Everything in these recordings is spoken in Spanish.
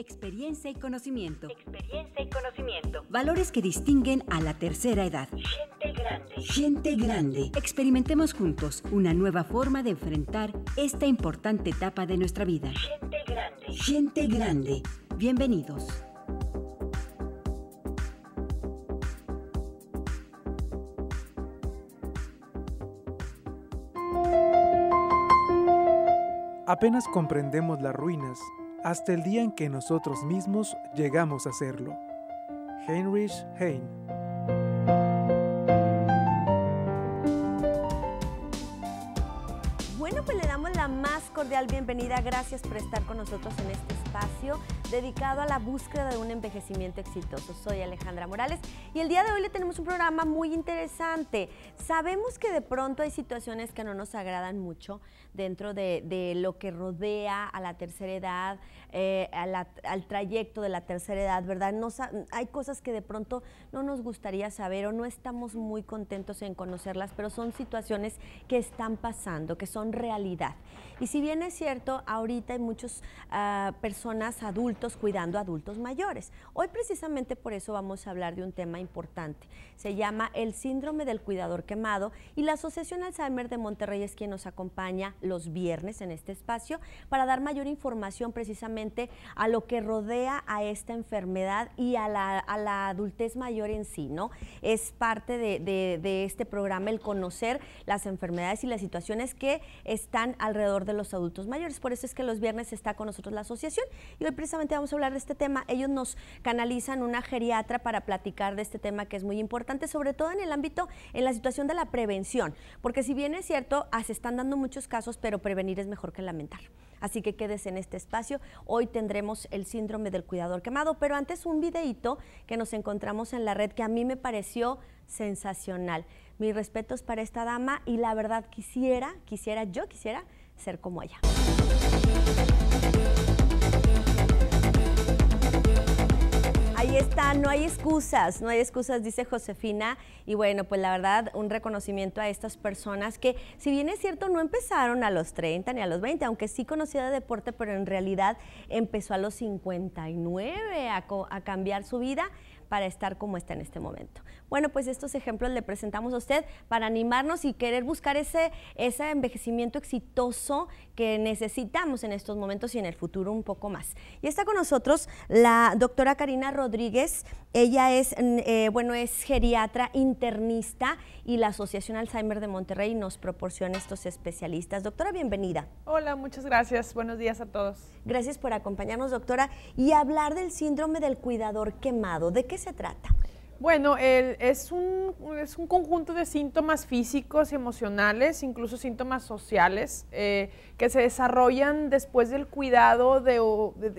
Experiencia y conocimiento. Experiencia y conocimiento. Valores que distinguen a la tercera edad. Gente grande. Gente grande. Experimentemos juntos una nueva forma de enfrentar esta importante etapa de nuestra vida. Gente grande. Gente grande. Bienvenidos. Apenas comprendemos las ruinas hasta el día en que nosotros mismos llegamos a serlo. Heinrich Heine Bueno, pues le damos la más cordial bienvenida. Gracias por estar con nosotros en este espacio dedicado a la búsqueda de un envejecimiento exitoso. Soy Alejandra Morales y el día de hoy le tenemos un programa muy interesante. Sabemos que de pronto hay situaciones que no nos agradan mucho dentro de, lo que rodea a la tercera edad, eh, al trayecto de la tercera edad, ¿verdad? hay cosas que de pronto no nos gustaría saber o no estamos muy contentos en conocerlas, pero son situaciones que están pasando, que son realidad. Y si bien es cierto, ahorita hay muchas ah, personas adultas, cuidando adultos mayores. Hoy precisamente por eso vamos a hablar de un tema importante. Se llama el síndrome del cuidador quemado y la Asociación Alzheimer de Monterrey es quien nos acompaña los viernes en este espacio para dar mayor información precisamente a lo que rodea a esta enfermedad y a la, adultez mayor en sí, ¿no? Es parte de este programa el conocer las enfermedades y las situaciones que están alrededor de los adultos mayores. Por eso es que los viernes está con nosotros la asociación y hoy precisamente vamos a hablar de este tema. Ellos nos canalizan una geriatra para platicar de este tema que es muy importante, sobre todo en el ámbito, en la situación de la prevención. Porque si bien es cierto, ah, se están dando muchos casos, pero prevenir es mejor que lamentar. Así que quédese en este espacio. Hoy tendremos el síndrome del cuidador quemado, pero antes un videito que nos encontramos en la red que a mí me pareció sensacional. Mis respetos para esta dama y la verdad quisiera, quisiera, yo quisiera ser como ella. ahí está, no hay excusas, no hay excusas, dice Josefina. Y bueno, pues la verdad, un reconocimiento a estas personas que, si bien es cierto, no empezaron a los 30 ni a los 20, aunque sí conocía de deporte, pero en realidad empezó a los 59 a, a cambiar su vida para estar como está en este momento. Bueno, pues estos ejemplos le presentamos a usted para animarnos y querer buscar ese, ese envejecimiento exitoso que necesitamos en estos momentos y en el futuro un poco más. Y está con nosotros la doctora Karina Rodríguez. Ella es, eh, bueno, es geriatra internista y la Asociación Alzheimer de Monterrey nos proporciona estos especialistas. Doctora, bienvenida. Hola, muchas gracias. Buenos días a todos. Gracias por acompañarnos, doctora, y hablar del síndrome del cuidador quemado. ¿De qué se trata? Bueno, es, un, es, un, conjunto de síntomas físicos, y emocionales, incluso síntomas sociales, eh, que se desarrollan después del cuidado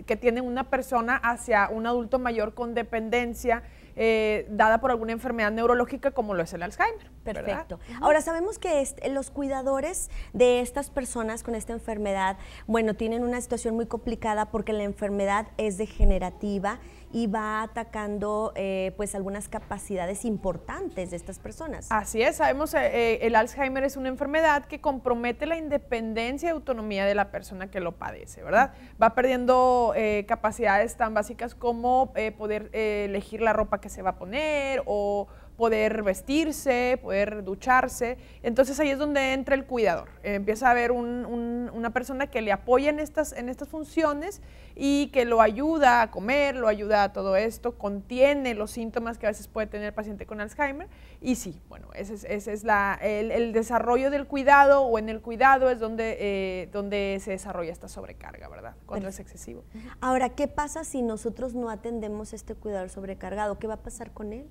que tiene una persona hacia un adulto mayor con dependencia. Eh, dada por alguna enfermedad neurológica como lo es el Alzheimer. Perfecto. Ahora sabemos que los cuidadores de estas personas con esta enfermedad, bueno, tienen una situación muy complicada porque la enfermedad es degenerativa y va atacando eh, pues algunas capacidades importantes de estas personas. Así es, sabemos eh, eh, el Alzheimer es una enfermedad que compromete la independencia y autonomía de la persona que lo padece, ¿verdad? Va perdiendo capacidades tan básicas como poder elegir la ropa que se va a poner o poder vestirse, poder ducharse. Entonces ahí es donde entra el cuidador. Empieza a haber una persona que le apoya en estas, en estas funciones y que lo ayuda a comer, lo ayuda a todo esto, contiene los síntomas que a veces puede tener el paciente con Alzheimer. Y sí, bueno, ese es, el, desarrollo del cuidado o en el cuidado es donde, eh, se desarrolla esta sobrecarga, ¿verdad? Cuando es excesivo. Ahora, ¿qué pasa si nosotros no atendemos este cuidador sobrecargado? ¿Qué va a pasar con él?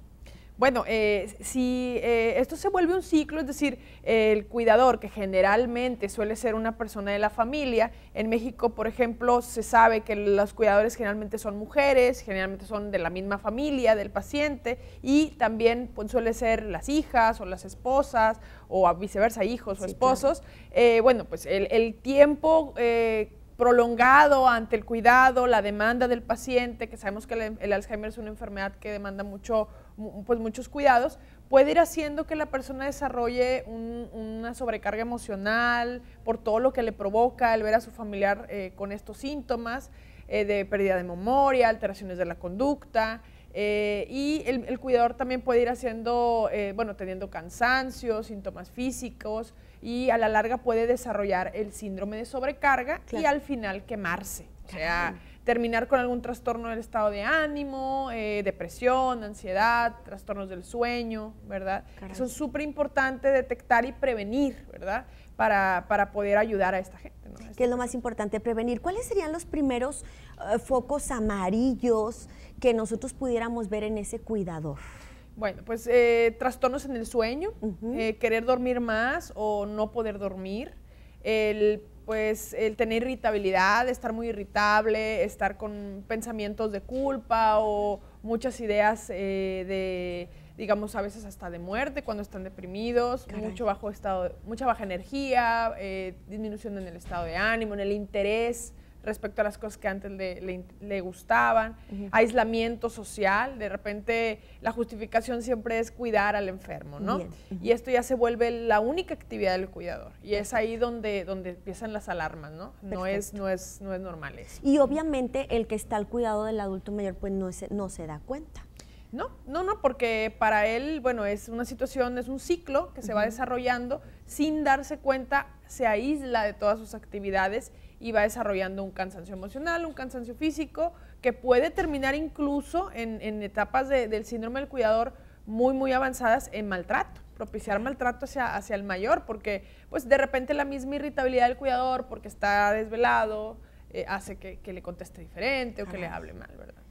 Bueno, eh, si eh, esto se vuelve un ciclo, es decir, el cuidador, que generalmente suele ser una persona de la familia, en México, por ejemplo, se sabe que los cuidadores generalmente son mujeres, generalmente son de la misma familia del paciente y también pues, suele ser las hijas o las esposas o viceversa, hijos o esposos. Eh, bueno, pues el, tiempo prolongado ante el cuidado, la demanda del paciente, que sabemos que el Alzheimer es una enfermedad que demanda mucho pues, muchos cuidados, puede ir haciendo que la persona desarrolle una sobrecarga emocional por todo lo que le provoca el ver a su familiar eh, con estos síntomas eh, de pérdida de memoria, alteraciones de la conducta. Eh, y el, cuidador también puede ir haciendo, bueno, teniendo cansancio, síntomas físicos y a la larga puede desarrollar el síndrome de sobrecarga y al final quemarse. sea, terminar con algún trastorno del estado de ánimo, eh, depresión, ansiedad, trastornos del sueño, ¿verdad? Eso es súper importante detectar y prevenir, ¿verdad? Para, poder ayudar a esta gente. Que ¿Qué es lo más importante? Prevenir. ¿Cuáles serían los primeros eh, focos amarillos que nosotros pudiéramos ver en ese cuidador? Bueno, pues eh, trastornos en el sueño, querer dormir más o no poder dormir, el pues el tener irritabilidad, estar muy irritable, estar con pensamientos de culpa o muchas ideas eh, de, digamos, a veces hasta de muerte cuando están deprimidos, mucho bajo estado, mucha baja energía, eh, disminución en el estado de ánimo, en el interés respecto a las cosas que antes le, gustaban, aislamiento social, de repente la justificación siempre es cuidar al enfermo, ¿no? Y esto ya se vuelve la única actividad del cuidador y es ahí donde, donde empiezan las alarmas, ¿no? No es, no, es, no es normal eso. Y obviamente el que está al cuidado del adulto mayor pues no, no se da cuenta. No, no, no, porque para él, bueno, es una situación, es un ciclo que se va desarrollando sin darse cuenta, se aísla de todas sus actividades y va desarrollando un cansancio emocional, un cansancio físico, que puede terminar incluso en, etapas del síndrome del cuidador muy, muy avanzadas en maltrato propiciar maltrato hacia, hacia el mayor, porque pues de repente la misma irritabilidad del cuidador, porque está desvelado, eh, hace que, le conteste diferente o que le hable mal, ¿verdad?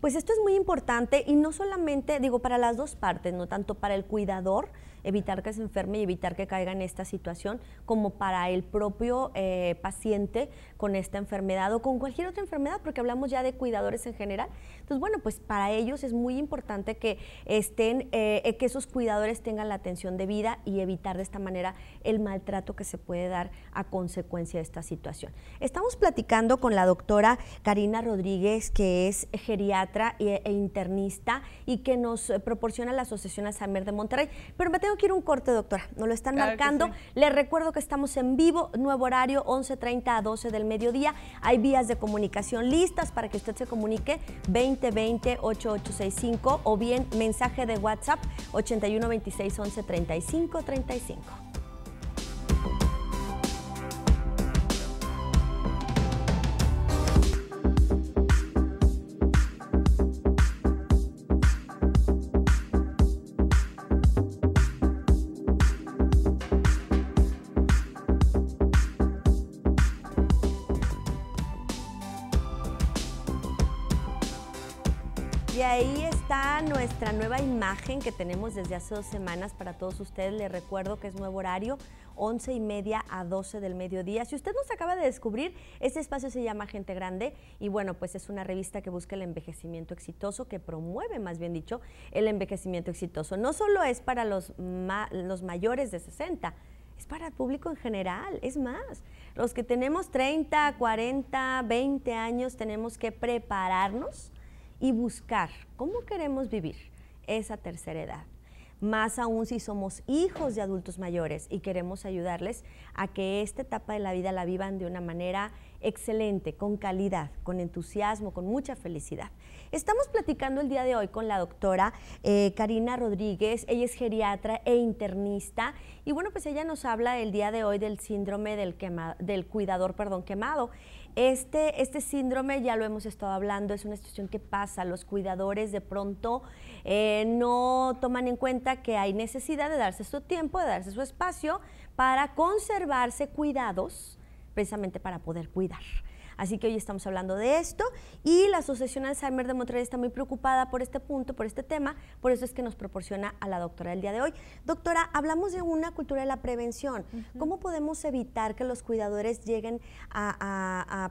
Pues esto es muy importante y no solamente, digo, para las dos partes, no tanto para el cuidador evitar que se enferme y evitar que caiga en esta situación, como para el propio eh, paciente con esta enfermedad o con cualquier otra enfermedad, porque hablamos ya de cuidadores en general. Entonces, bueno, pues para ellos es muy importante que estén, eh, eh, que esos cuidadores tengan la atención debida y evitar de esta manera el maltrato que se puede dar a consecuencia de esta situación. Estamos platicando con la doctora Karina Rodríguez, que es geriatra e, internista y que nos eh, proporciona la Asociación Alzheimer de Monterrey. Pero me tengo que ir un corte, doctora. Nos lo están marcando. Les recuerdo que estamos en vivo, nuevo horario, 11.30 a 12 del mediodía. Hay vías de comunicación listas para que usted se comunique 2020-8865 o bien mensaje de WhatsApp 26 11 35 35. Y ahí está nuestra nueva imagen que tenemos desde hace dos semanas para todos ustedes. Les recuerdo que es nuevo horario, 11 y media a 12 del mediodía. Si usted nos acaba de descubrir, este espacio se llama Gente Grande y bueno, pues es una revista que busca el envejecimiento exitoso, que promueve, más bien dicho, el envejecimiento exitoso. No solo es para los, los mayores de 60, es para el público en general, es más. Los que tenemos 30, 40, 20 años tenemos que prepararnos y buscar cómo queremos vivir esa tercera edad. Más aún si somos hijos de adultos mayores y queremos ayudarles a que esta etapa de la vida la vivan de una manera excelente, con calidad, con entusiasmo, con mucha felicidad. Estamos platicando el día de hoy con la doctora eh, Karina Rodríguez, ella es geriatra e internista y bueno, pues ella nos habla el día de hoy del síndrome del, del cuidador perdón, quemado. Este, este, síndrome, ya lo hemos estado hablando, es una situación que pasa. Los cuidadores de pronto eh, no toman en cuenta que hay necesidad de darse su tiempo, de darse su espacio para conservarse cuidados, precisamente para poder cuidar. Así que hoy estamos hablando de esto y la Asociación Alzheimer de Montreal está muy preocupada por este punto, por este tema, por eso es que nos proporciona a la doctora el día de hoy. Doctora, hablamos de una cultura de la prevención. ¿Cómo podemos evitar que los cuidadores lleguen a,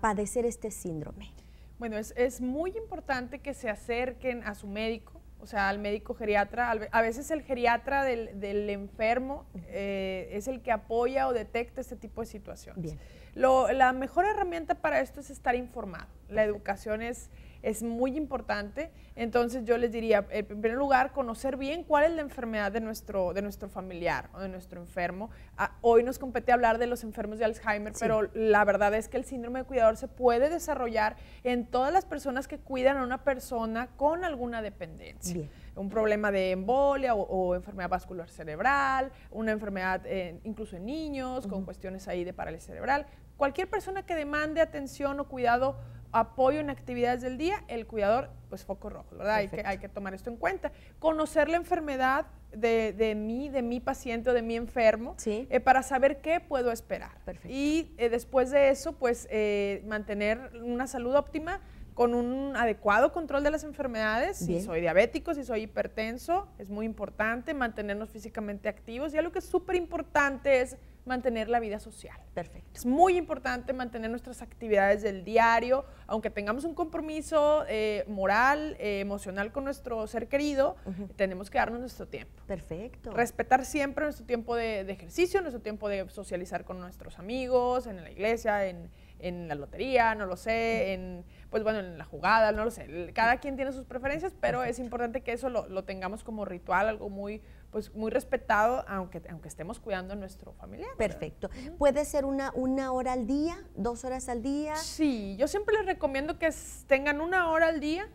padecer este síndrome? Bueno, es muy importante que se acerquen a su médico, o sea, al médico geriatra. A veces el geriatra del, enfermo eh, es el que apoya o detecta este tipo de situaciones. Lo, la mejor herramienta para esto es estar informado. La educación es es muy importante. Entonces yo les diría, eh, en primer lugar, conocer bien cuál es la enfermedad de nuestro, de nuestro familiar o de nuestro enfermo. Ah, hoy nos compete hablar de los enfermos de Alzheimer, pero la verdad es que el síndrome de cuidador se puede desarrollar en todas las personas que cuidan a una persona con alguna dependencia. un problema de embolia o, enfermedad vascular cerebral, una enfermedad eh, incluso en niños con cuestiones ahí de parálisis cerebral. Cualquier persona que demande atención o cuidado apoyo en actividades del día, el cuidador, pues foco rojo, ¿verdad? Hay que, hay que, tomar esto en cuenta. Conocer la enfermedad de, de mí, de mi paciente o de mi enfermo, sí. Eh, para saber qué puedo esperar. Perfecto. Y eh, después de eso, pues eh, mantener una salud óptima con un adecuado control de las enfermedades, si soy diabético, si soy hipertenso, es muy importante mantenernos físicamente activos. Y algo que es súper importante es mantener la vida social. Perfecto. Es muy importante mantener nuestras actividades del diario, aunque tengamos un compromiso eh, moral, eh, emocional con nuestro ser querido, tenemos que darnos nuestro tiempo. Perfecto. Respetar siempre nuestro tiempo de ejercicio, nuestro tiempo de socializar con nuestros amigos, en la iglesia, en, en la lotería, no lo sé, en, pues bueno, en la jugada, no lo sé. Cada quien tiene sus preferencias, pero es importante que eso lo, tengamos como ritual, algo muy, pues muy respetado, aunque, aunque estemos cuidando a nuestro familiar. Perfecto. ¿Puede ser una, una hora al día, dos horas al día? Sí, yo siempre les recomiendo que tengan una hora al día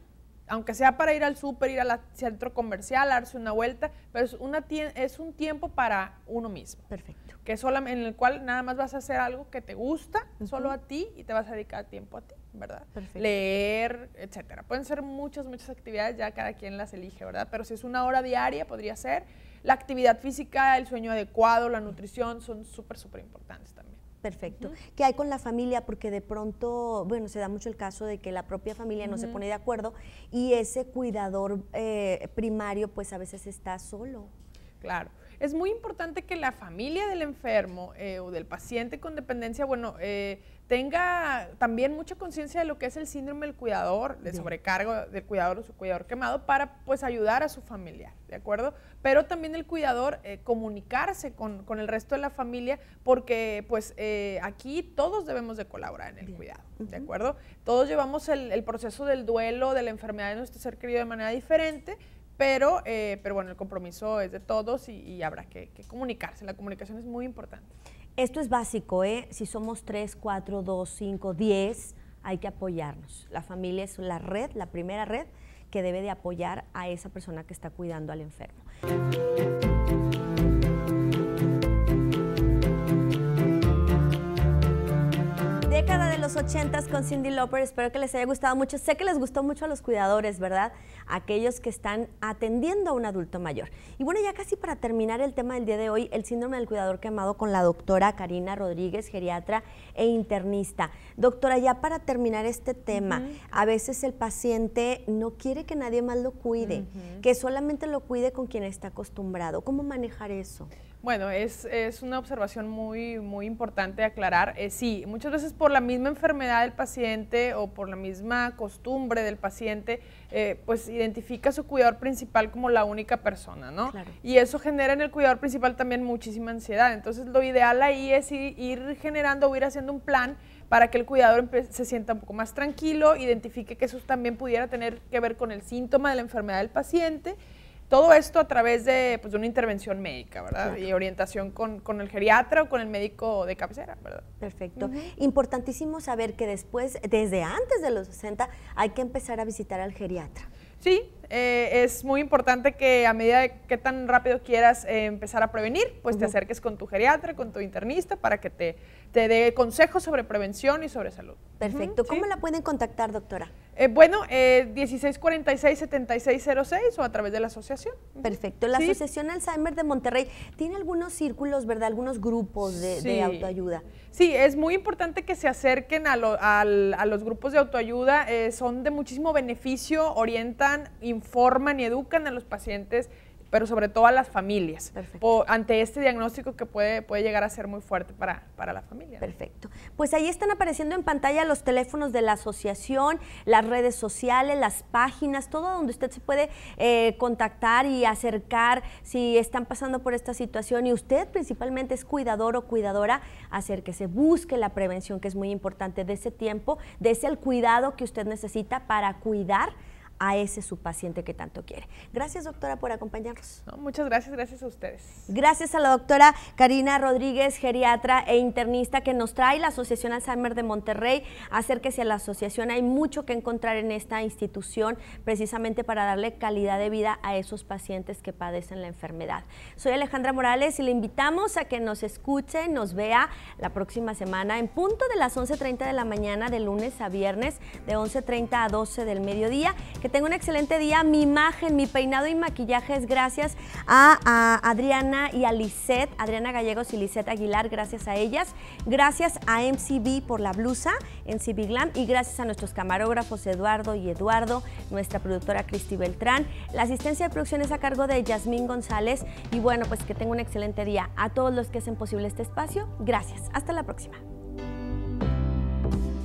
aunque sea para ir al súper, ir al centro comercial, darse una vuelta, pero es, es un tiempo para uno mismo. Perfecto. Que solamente, en el cual nada más vas a hacer algo que te gusta, solo a ti, y te vas a dedicar tiempo a ti, ¿verdad? Perfecto. Leer, etcétera. Pueden ser muchas, muchas actividades, ya cada quien las elige, ¿verdad? Pero si es una hora diaria, podría ser. La actividad física, el sueño adecuado, la nutrición, son súper, súper importantes también. Perfecto. ¿Qué hay con la familia? Porque de pronto, bueno, se da mucho el caso de que la propia familia no se pone de acuerdo y ese cuidador eh, primario pues a veces está solo. Claro es muy importante que la familia del enfermo eh, o del paciente con dependencia, bueno, eh, tenga también mucha conciencia de lo que es el síndrome del cuidador, de sobrecargo del cuidador o su cuidador quemado, para pues ayudar a su familiar, ¿de acuerdo? Pero también el cuidador eh, comunicarse con, el resto de la familia, porque pues aquí todos debemos de colaborar en el cuidado, ¿de acuerdo? Todos llevamos el, el proceso del duelo, de la enfermedad de nuestro ser querido de manera diferente eh, pero, bueno, el compromiso es de todos y, habrá que, comunicarse. La comunicación es muy importante. Esto es básico, ¿eh? Si somos 3, 4, 2, 5, 10, hay que apoyarnos. La familia es la red, la primera red que debe de apoyar a esa persona que está cuidando al enfermo. década de los ochentas con Cindy Loper, Espero que les haya gustado mucho. Sé que les gustó mucho a los cuidadores, ¿verdad? Aquellos que están atendiendo a un adulto mayor. Y bueno, ya casi para terminar el tema del día de hoy, el síndrome del cuidador quemado con la doctora Karina Rodríguez, geriatra e internista. Doctora, ya para terminar este tema, a veces el paciente no quiere que nadie más lo cuide, que solamente lo cuide con quien está acostumbrado. ¿Cómo manejar eso? Bueno, es, una observación muy, muy importante aclarar. Eh, sí, muchas veces por la misma enfermedad del paciente o por la misma costumbre del paciente, eh, pues identifica a su cuidador principal como la única persona, ¿no? Y eso genera en el cuidador principal también muchísima ansiedad. Entonces, lo ideal ahí es ir, generando o ir haciendo un plan para que el cuidador se sienta un poco más tranquilo, identifique que eso también pudiera tener que ver con el síntoma de la enfermedad del paciente todo esto a través de, pues, una intervención médica, ¿verdad? Y orientación con, con, el geriatra o con el médico de cabecera, ¿verdad? Perfecto. Importantísimo saber que después, desde antes de los 60, hay que empezar a visitar al geriatra. Sí, eh, es muy importante que a medida de que tan rápido quieras eh, empezar a prevenir, pues te acerques con tu geriatra, con tu internista, para que te, te dé consejos sobre prevención y sobre salud. Perfecto. ¿Cómo la pueden contactar, doctora? Eh, bueno, eh, 1646-7606 o a través de la asociación. Perfecto. La Asociación Alzheimer de Monterrey tiene algunos círculos, ¿verdad? Algunos grupos de, autoayuda. Sí, es muy importante que se acerquen a, los grupos de autoayuda. Eh, son de muchísimo beneficio, orientan, informan y educan a los pacientes pero sobre todo a las familias, ante este diagnóstico que puede, puede llegar a ser muy fuerte para, la familia. Perfecto. Pues ahí están apareciendo en pantalla los teléfonos de la asociación, las redes sociales, las páginas, todo donde usted se puede eh, contactar y acercar si están pasando por esta situación y usted principalmente es cuidador o cuidadora, hacer que se busque la prevención, que es muy importante de ese tiempo, de ese el cuidado que usted necesita para cuidar a ese su paciente que tanto quiere. Gracias, doctora, por acompañarnos. muchas gracias, gracias a ustedes. Gracias a la doctora Karina Rodríguez, geriatra e internista que nos trae la Asociación Alzheimer de Monterrey. Acérquese a la asociación, hay mucho que encontrar en esta institución precisamente para darle calidad de vida a esos pacientes que padecen la enfermedad. Soy Alejandra Morales y le invitamos a que nos escuche, nos vea la próxima semana en punto de las 11.30 de la mañana de lunes a viernes, de 11.30 a 12 del mediodía. Que tengo un excelente día. Mi imagen, mi peinado y maquillaje es gracias a, Adriana y a Lisette, Adriana Gallegos y Lisette Aguilar, gracias a ellas. Gracias a MCB por la blusa, MCB Glam, y gracias a nuestros camarógrafos Eduardo y Eduardo, nuestra productora Cristi Beltrán. La asistencia de producción es a cargo de Yasmín González y bueno, pues que tenga un excelente día. A todos los que hacen posible este espacio, gracias. Hasta la próxima.